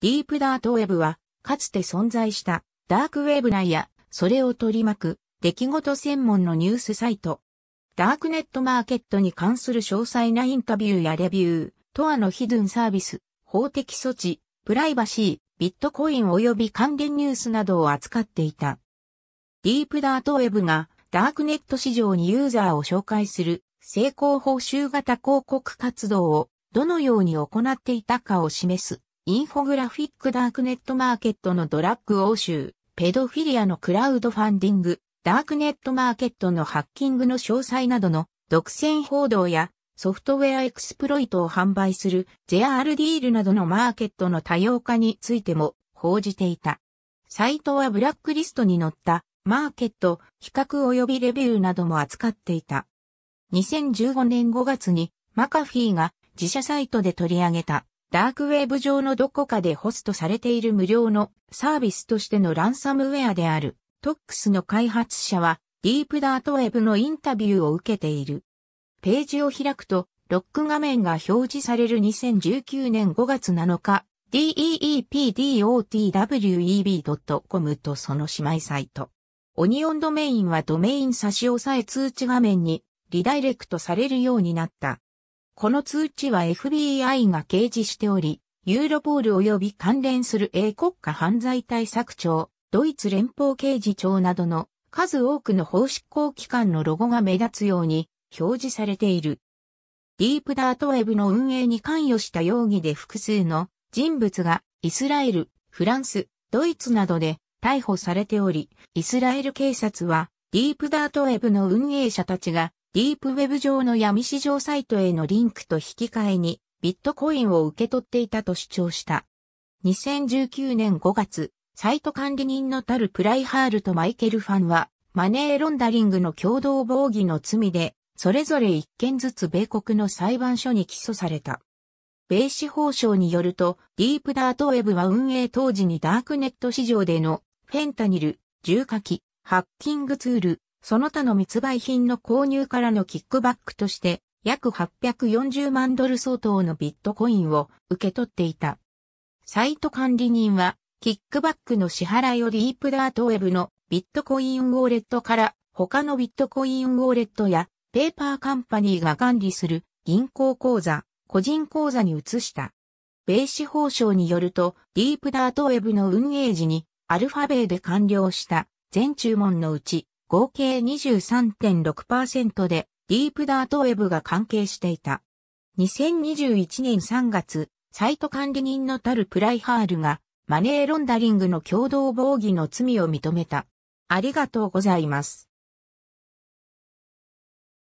ディープダートウェブは、かつて存在したダークウェブ内や、それを取り巻く出来事専門のニュースサイト。ダークネットマーケットに関する詳細なインタビューやレビュー、トアのヒドゥンサービス、法的措置、プライバシー、ビットコイン及び関連ニュースなどを扱っていた。ディープダートウェブがダークネット市場にユーザーを紹介する成功報酬型広告活動をどのように行っていたかを示す。インフォグラフィックダークネットマーケットのドラッグ欧州、ペドフィリアのクラウドファンディング、ダークネットマーケットのハッキングの詳細などの独占報道やソフトウェアエクスプロイトを販売する JR ディールなどのマーケットの多様化についても報じていた。サイトはブラックリストに載ったマーケット、比較及びレビューなども扱っていた。2015年5月にマカフィーが自社サイトで取り上げたダークウェブ上のどこかでホストされている無料のサービスとしてのランサムウェアである TOX の開発者はディープダートウェブのインタビューを受けている。ページを開くとロック画面が表示される2019年5月7日 deepdotweb.com とその姉妹サイト。オニオンドメインはドメイン差し押さえ通知画面にリダイレクトされるようになった。この通知は FBI が掲示しており、ユーロポール及び関連する英国家犯罪対策庁、ドイツ連邦刑事庁などの数多くの法執行機関のロゴが目立つように表示されている。ディープダートウェブの運営に関与した容疑で複数の人物がイスラエル、フランス、ドイツなどで逮捕されており、イスラエル警察はディープダートウェブの運営者たちがディープウェブ上の闇市場サイトへのリンクと引き換えにビットコインを受け取っていたと主張した。2019年5月、サイト管理人のタル・プライハールとマイケル・ファンは、マネーロンダリングの共同防御の罪で、それぞれ一件ずつ米国の裁判所に起訴された。米司法省によると、ディープダートウェブは運営当時にダークネット市場での、フェンタニル、重火器、ハッキングツール、その他の密売品の購入からのキックバックとして、約840万ドル相当のビットコインを受け取っていた。サイト管理人は、キックバックの支払いをディープダートウェブのビットコインウォーレットから他のビットコインウォーレットやペーパーカンパニーが管理する銀行口座、個人口座に移した。米司法省によると、ディープダートウェブの運営時にアルファベイで完了した全注文のうち合計23.6%でディープダートウェブが関係していた。2021年3月、サイト管理人のタル・プライハールがマネーロンダリングの共同防御の罪を認めた。ありがとうございます。